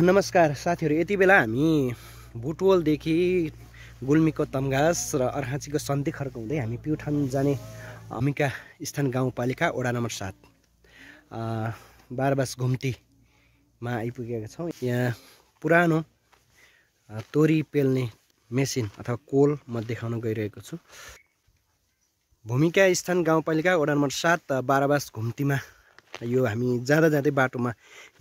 नमस्कार साथीहरू यति बेला हामी बुटवलदेखि गुल्मीको तम्घास र अर्हाँचीको खर्क हुँदै हामी प्युठान जाने अमिका स्थान गाउँपालिका वडा नम्बर सात बारबास घुम्तीमा आइपुगेका छौँ यहाँ पुरानो तोरी पेल्ने मेसिन अथवा कोल म देखाउन गइरहेको छु भूमिका स्थान गाउँपालिका वडा नम्बर सात बारावास घुम्तीमा यो हामी जाँदा जाँदै बाटोमा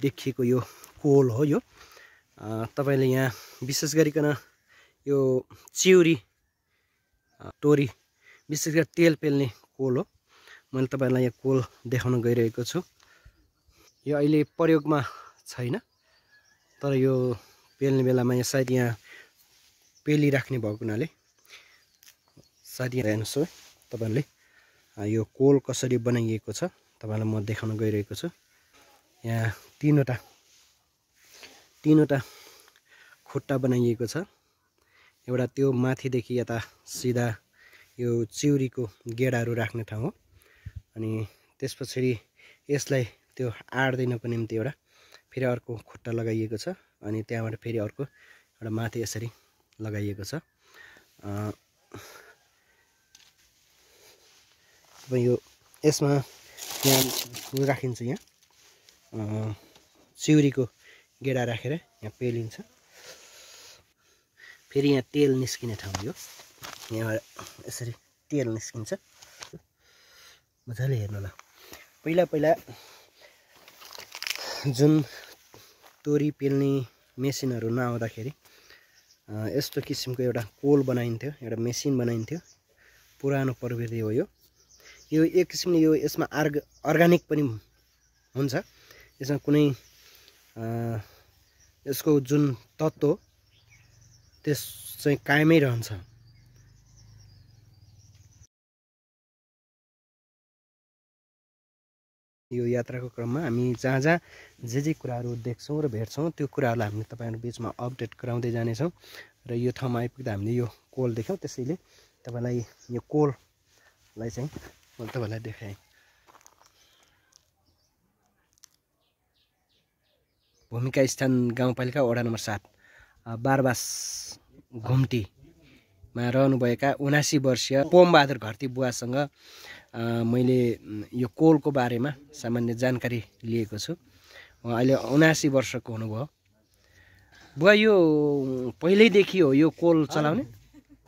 देखिएको यो कोल हो यो तपाईँले यहाँ विशेष गरिकन यो चिउरी तोरी विशेष गरी तेल पेल्ने कोल हो मैले तपाईँलाई यहाँ कोल देखाउन गइरहेको छु यो अहिले प्रयोगमा छैन तर यो पेल्ने बेलामा यहाँ सायद यहाँ पेलिराख्ने भएको हुनाले सायद यहाँ हेर्नुहोस् है तपाईँहरूले यो कोल कसरी बनाइएको छ तपाईँलाई म देखाउन गइरहेको छु यहाँ तिनवटा तिनवटा खुट्टा बनाइएको छ एउटा त्यो माथिदेखि यता सिधा यो चिउरीको गेडाहरू राख्ने ठाउँ हो अनि त्यस पछाडि यसलाई त्यो आड दिनको निम्ति एउटा फेरि अर्को खुट्टा लगाइएको छ अनि त्यहाँबाट फेरि अर्को एउटा माथि यसरी लगाइएको छ अब यो यसमा यहाँ राखिन्छ यहाँ सिउरीको गेडा राखेर यहाँ पेलिन्छ फेरि यहाँ तेल निस्किने ठाउँ यो यहाँबाट यसरी तेल निस्किन्छ मजाले हेर्नु ल पहिला पहिला जुन तोरी पेल्ने मेसिनहरू नआउँदाखेरि यस्तो किसिमको एउटा कोल बनाइन्थ्यो एउटा मेसिन बनाइन्थ्यो पुरानो प्रविधि हो यो यो एक किसिमले यो यसमा आर्ग अर्ग्यानिक पनि हुन्छ यसमा कुनै यसको जुन तत्त्व त्यस चाहिँ कायमै रहन्छ यो यात्राको क्रममा हामी जहाँ जहाँ जे जे कुराहरू देख्छौँ र भेट्छौँ त्यो कुराहरूलाई हामीले तपाईँहरू बिचमा अपडेट गराउँदै जानेछौँ र यो ठाउँमा आइपुग्दा हामीले यो कोल देख्यौँ त्यसैले तपाईँलाई यो कोललाई चाहिँ मैले तपाईँलाई देखाएँ भूमिका स्थान गाउँपालिका वडा नम्बर सात बारबास घुम्टीमा रहनुभएका उनासी वर्षीय पोमबहादुर घरती बुवासँग मैले यो कोलको बारेमा सामान्य जानकारी लिएको छु उहाँ अहिले उनासी वर्षको हुनुभयो बुवा यो पहिल्यैदेखि हो यो कोल चलाउने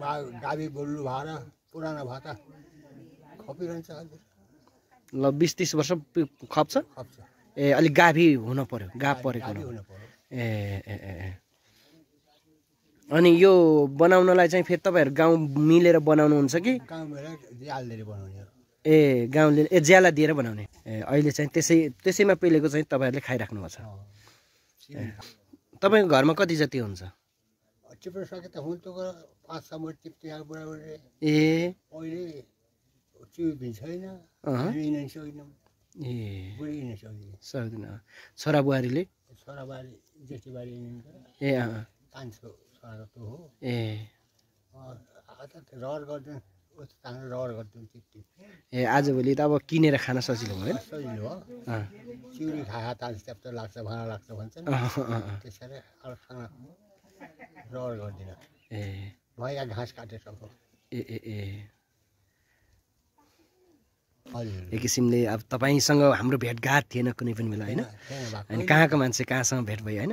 बा बोल्नु भएर पुरानो भए त खपिरहन्छ अहिले ल बिस तिस वर्ष खप्छ खप्छ ए अलिक गाभी हुन पर्यो गाभ परेको ए ए ए अनि यो बनाउनलाई चाहिँ फेरि तपाईँहरू गाउँ मिलेर बनाउनुहुन्छ कि ए गाउँले ए ज्याला दिएर बनाउने ए अहिले चाहिँ त्यसै त्यसैमा पेलेको चाहिँ तपाईँहरूले खाइराख्नु भएको छ तपाईँको घरमा कति जति हुन्छ टिप्न सके त हुन पाँच छ मिनट टिप्थेँ बुढाबुढीले ए अहिले टिभी छैन हिँड्न सक्दैनौँ ए बुढी हिँड्न सक्दैन छोरा बुहारीले छोरा बुहारी जेठी बुहारी हिँड्नुहुन्छ ए कान्छो छोरा हो ए रहर गर्दैन ए आजभोलि त अब किनेर खान सजिलो भयो सजिलो हो चिउरी खा तान्छ लाग्छ भाँडा लाग्छ भन्छ त्यसरी रहर गर्दिनँ ए घाँस ए ए ए एक किसिमले अब तपाईँसँग हाम्रो भेटघाट थिएन कुनै पनि बेला होइन अनि कहाँको मान्छे कहाँसँग भेट भयो होइन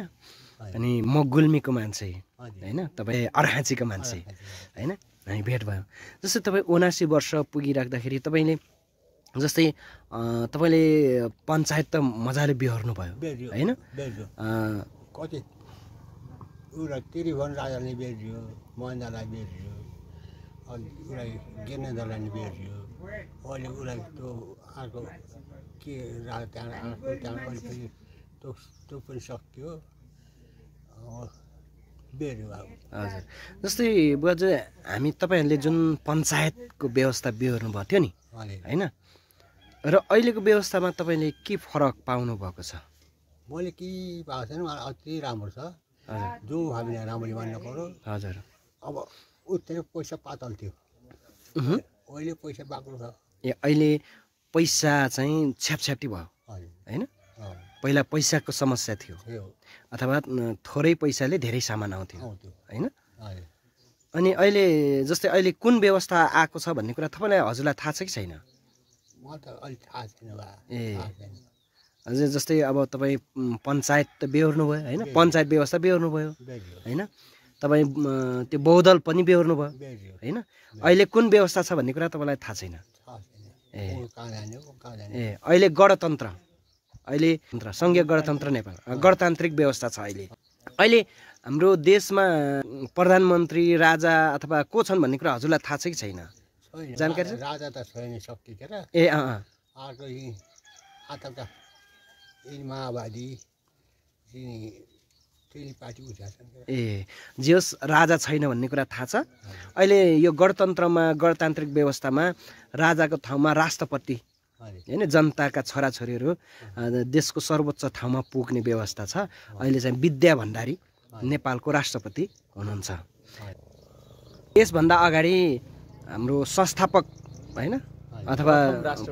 अनि म गुल्मीको मान्छे होइन तपाईँ अर्हाँचीको मान्छे होइन हामी भेट भयो जस्तै तपाईँ उनासी वर्ष पुगिराख्दाखेरि तपाईँले जस्तै तपाईँले पञ्चायत त मजाले बिहोर्नु भयो होइन उसलाई त्रिभुवन राजाले बेच्यो महेन्द्रलाई बेच्यो अनि उसलाई ज्ञानेन्द्रलाई नि बेच्यो अहिले उसलाई त्यो अर्को के राजा त्यहाँ आएको त्यहाँ पनि फेरि त्यो त्यो पनि सक्यो हजुर जस्तै बुवाज हामी तपाईँहरूले जुन पञ्चायतको व्यवस्था बिहोर्नुभएको थियो नि होइन र अहिलेको व्यवस्थामा तपाईँले के फरक पाउनु भएको छ मैले के भएको छैन मलाई अति राम्रो छ जो हामीले राम्ररी मान्न पऱ्यो हजुर अब उत्तिकै पैसा पातल थियो अहिले पैसा बाक्लो छ ए अहिले पैसा चाहिँ छ्यापछ्याप्टी भयो होइन पहिला पैसाको समस्या थियो अथवा थोरै पैसाले धेरै सामान आउँथ्यो होइन अनि अहिले जस्तै अहिले कुन व्यवस्था आएको छ भन्ने कुरा तपाईँलाई हजुरलाई थाहा छ कि छैन ए जस्तै अब तपाईँ पञ्चायत त बेहोर्नु भयो होइन पञ्चायत व्यवस्था बेहोर्नु भयो होइन तपाईँ त्यो बहुदल पनि बेहोर्नु भयो होइन अहिले कुन व्यवस्था छ भन्ने कुरा तपाईँलाई थाहा छैन ए ए अहिले गणतन्त्र अहिले सङ्घीय गणतन्त्र नेपाल गणतान्त्रिक व्यवस्था छ अहिले अहिले हाम्रो देशमा प्रधानमन्त्री राजा अथवा को छन् भन्ने कुरा हजुरलाई थाहा छ कि छैन जानकारी राजा त छैन ए यिनी माओवादी होस् ए राजा छैन भन्ने कुरा थाहा छ अहिले यो गणतन्त्रमा गणतान्त्रिक व्यवस्थामा राजाको ठाउँमा राष्ट्रपति होइन जनताका छोराछोरीहरू देशको सर्वोच्च ठाउँमा पुग्ने व्यवस्था छ अहिले चाहिँ विद्या भण्डारी नेपालको राष्ट्रपति हुनुहुन्छ यसभन्दा अगाडि हाम्रो संस्थापक होइन अथवा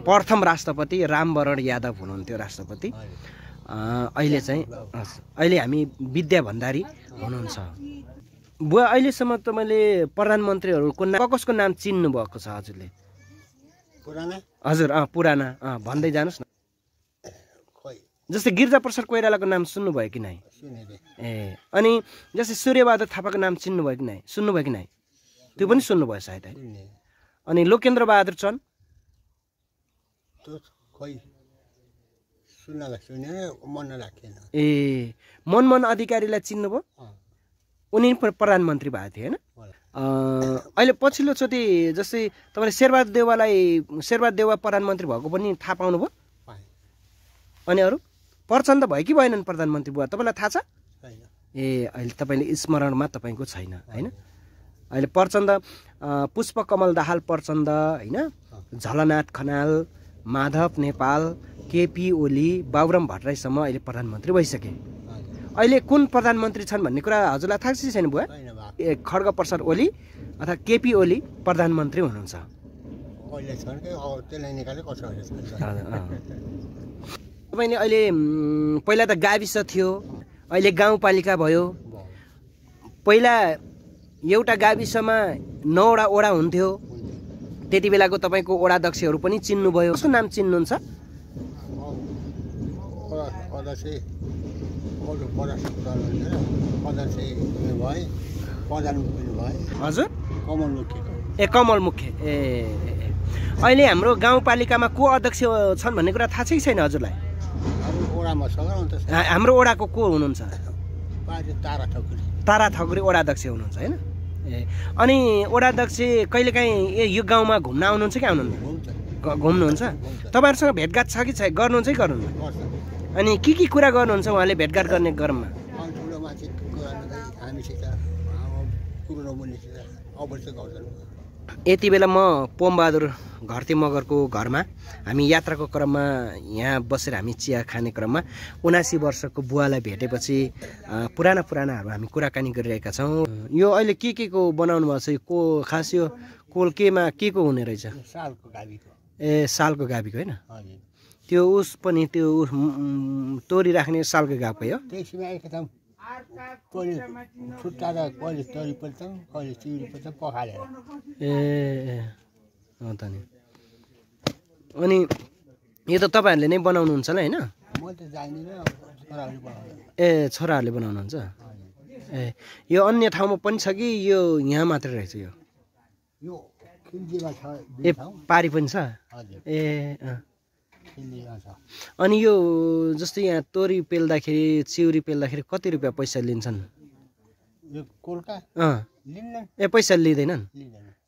प्रथम राष्ट्रपति रामवरण यादव हुनुहुन्थ्यो राष्ट्रपति अहिले चाहिँ अहिले हामी विद्या भण्डारी हुनुहुन्छ बुवा अहिलेसम्म त मैले प्रधानमन्त्रीहरूको नाम कसको नाम चिन्नु भएको छ हजुरले हजुर अँ पुराना अँ भन्दै जानुहोस् न जस्तै प्रसाद कोइरालाको नाम सुन्नुभयो कि नै ए अनि जस्तै सूर्यबहादुर थापाको नाम चिन्नुभयो कि नै सुन्नुभयो कि नै त्यो पनि सुन्नुभयो सायद है अनि लोकेन्द्र बहादुर चन्द त्यो खोइ ए मनमोहन अधिकारीलाई चिन्नुभयो उनी प्रधानमन्त्री भएको थियो होइन अहिले पछिल्लोचोटि जस्तै तपाईँले शेरबहादुर देवालाई शेरबहादुर देवा प्रधानमन्त्री भएको पनि थाहा पाउनुभयो अनि अरू प्रचण्ड भयो कि भएनन् प्रधानमन्त्री बुवा तपाईँलाई थाहा छ ए अहिले तपाईँले स्मरणमा तपाईँको छैन होइन अहिले प्रचण्ड पुष्पकमल दाहाल प्रचण्ड होइन झलनाथ खनाल माधव नेपाल केपी ओली बाबुराम भट्टराईसम्म अहिले प्रधानमन्त्री भइसके अहिले कुन प्रधानमन्त्री छन् भन्ने कुरा हजुरलाई थाहा छैन बुवा ए खड्ग प्रसाद ओली अथवा केपी ओली प्रधानमन्त्री हुनुहुन्छ तपाईँले अहिले पहिला त गाविस थियो अहिले गाउँपालिका भयो पहिला एउटा गाविसमा नौवटा ओडा हुन्थ्यो त्यति बेलाको तपाईँको वडाध्यक्षहरू पनि चिन्नुभयो कसको नाम चिन्नुहुन्छ हजुर ए कमल मुख्य ए अहिले हाम्रो गाउँपालिकामा को अध्यक्ष छन् भन्ने कुरा थाहा छ कि छैन हजुरलाई हाम्रो ओडाको को हुनुहुन्छ तारा ठकुरी ओडाध्यक्ष अध्यक्ष हुनुहुन्छ होइन ए अनि वडाध्यक्ष कहिलेकाहीँ ए यो गाउँमा घुम्न आउनुहुन्छ कि आउनुहुन्छ घुम्नुहुन्छ तपाईँहरूसँग भेटघाट छ कि छ गर्नुहुन्छ कि गर्नुहुन्न अनि के के कुरा गर्नुहुन्छ उहाँले भेटघाट गर्ने क्रममा हामीसित यति बेला म पोमबहादुर घरती मगरको घरमा हामी यात्राको क्रममा यहाँ बसेर हामी चिया खाने क्रममा उनासी वर्षको बुवालाई भेटेपछि पुराना पुरानाहरू हामी कुराकानी गरिरहेका छौँ यो अहिले के के को बनाउनु भएको छ यो को खास यो कोल केमा के को हुने रहेछ सालको ए सालको गाविको होइन त्यो उस पनि त्यो तोरी राख्ने सालको गाविको हो कहिले छुट्टा त कहिले तरि पर्छन् कहिले चिउरी पर्छ पखालेर ए अन्त त नि अनि यो त तपाईँहरूले नै बनाउनुहुन्छ होला होइन म त जान्दिनँ ए छोराहरूले बनाउनुहुन्छ ए यो अन्य ठाउँमा पनि छ कि यो यहाँ मात्रै रहेछ यो ए पारी पनि छ ए अँ अनि यो जस्तै यहाँ तोरी पेल्दाखेरि चिउरी पेल्दाखेरि कति रुपियाँ पैसा लिन्छन् ए पैसा लिँदैनन्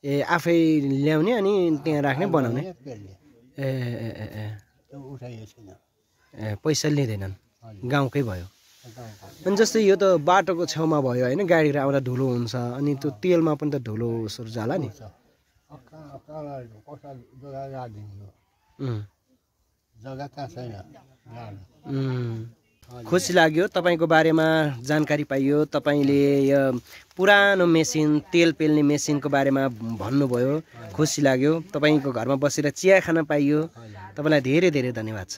ए आफै ल्याउने अनि त्यहाँ राख्ने बनाउने ए ए ए ए पैसा लिँदैनन् गाउँकै भयो अनि जस्तै यो त बाटोको छेउमा भयो होइन गाडीहरू आउँदा धुलो हुन्छ अनि त्यो तेलमा पनि त धुलो सुरु जाला नि जग्गा कहाँ छैन खुसी लाग्यो तपाईँको बारेमा जानकारी पाइयो तपाईँले यो पुरानो मेसिन तेल पेल्ने मेसिनको बारेमा भन्नुभयो खुसी लाग्यो तपाईँको घरमा बसेर चिया खान पाइयो तपाईँलाई धेरै धेरै धन्यवाद छ